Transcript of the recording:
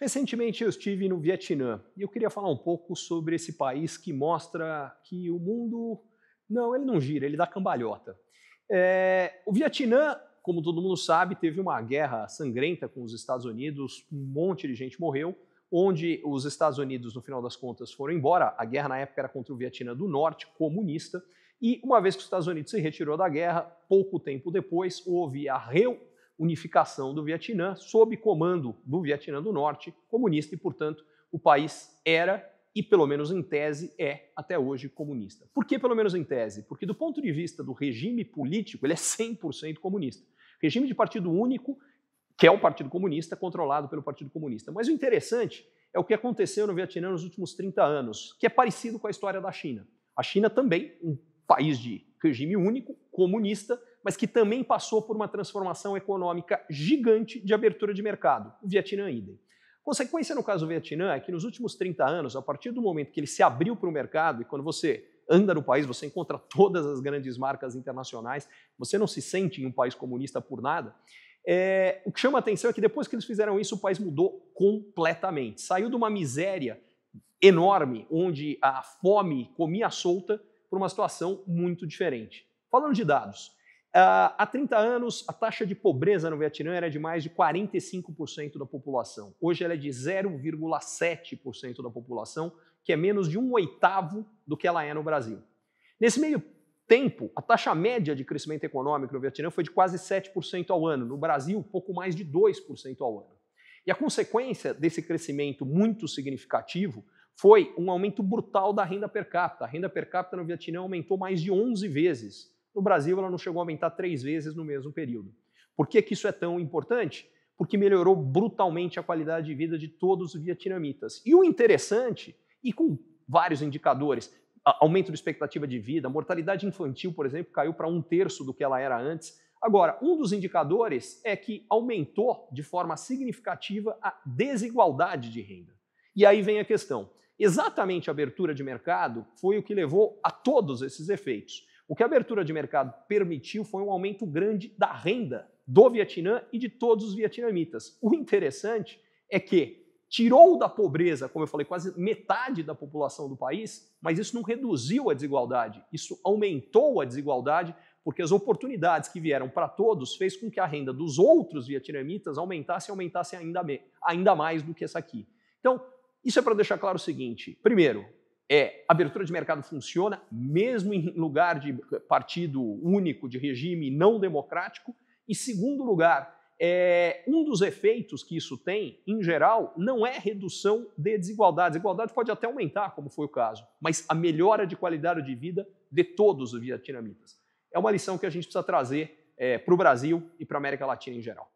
Recentemente eu estive no Vietnã e eu queria falar um pouco sobre esse país que mostra que o mundo. Não, ele não gira, ele dá cambalhota. É... o Vietnã, como todo mundo sabe, teve uma guerra sangrenta com os Estados Unidos, um monte de gente morreu, onde os Estados Unidos, no final das contas, foram embora. A guerra na época era contra o Vietnã do Norte, comunista, e uma vez que os Estados Unidos se retirou da guerra, pouco tempo depois houve a, reu, unificação do Vietnã, sob comando do Vietnã do Norte, comunista, e, portanto, o país era, e pelo menos em tese, é até hoje comunista. Por que pelo menos em tese? Porque, do ponto de vista do regime político, ele é 100% comunista. Regime de partido único, que é o Partido Comunista, controlado pelo Partido Comunista. Mas o interessante é o que aconteceu no Vietnã nos últimos 30 anos, que é parecido com a história da China. A China também, um país de regime único, comunista, mas que também passou por uma transformação econômica gigante de abertura de mercado, o Vietnã idem. Consequência no caso do Vietnã é que nos últimos 30 anos, a partir do momento que ele se abriu para o mercado, e quando você anda no país, você encontra todas as grandes marcas internacionais, você não se sente em um país comunista por nada. É, o que chama a atenção é que depois que eles fizeram isso, o país mudou completamente. Saiu de uma miséria enorme, onde a fome comia solta, para uma situação muito diferente. Falando de dados, Uh, há 30 anos, a taxa de pobreza no Vietnã era de mais de 45% da população. Hoje ela é de 0,7% da população, que é menos de um oitavo do que ela é no Brasil. Nesse meio tempo, a taxa média de crescimento econômico no Vietnã foi de quase 7% ao ano. No Brasil, pouco mais de 2% ao ano. E a consequência desse crescimento muito significativo foi um aumento brutal da renda per capita. A renda per capita no Vietnã aumentou mais de 11 vezes no Brasil, ela não chegou a aumentar três vezes no mesmo período. Por que, que isso é tão importante? Porque melhorou brutalmente a qualidade de vida de todos os vietnamitas. E o interessante, e com vários indicadores, aumento de expectativa de vida, mortalidade infantil, por exemplo, caiu para um terço do que ela era antes. Agora, um dos indicadores é que aumentou de forma significativa a desigualdade de renda. E aí vem a questão. Exatamente a abertura de mercado foi o que levou a todos esses efeitos. O que a abertura de mercado permitiu foi um aumento grande da renda do Vietnã e de todos os vietnamitas. O interessante é que tirou da pobreza, como eu falei, quase metade da população do país, mas isso não reduziu a desigualdade, isso aumentou a desigualdade, porque as oportunidades que vieram para todos fez com que a renda dos outros vietnamitas aumentasse e aumentasse ainda, ainda mais do que essa aqui. Então, isso é para deixar claro o seguinte: primeiro, é, abertura de mercado funciona, mesmo em lugar de partido único, de regime não democrático. E segundo lugar, é, um dos efeitos que isso tem, em geral, não é redução de desigualdade. Desigualdade pode até aumentar, como foi o caso, mas a melhora de qualidade de vida de todos os vietnamitas. É uma lição que a gente precisa trazer é, para o Brasil e para a América Latina em geral.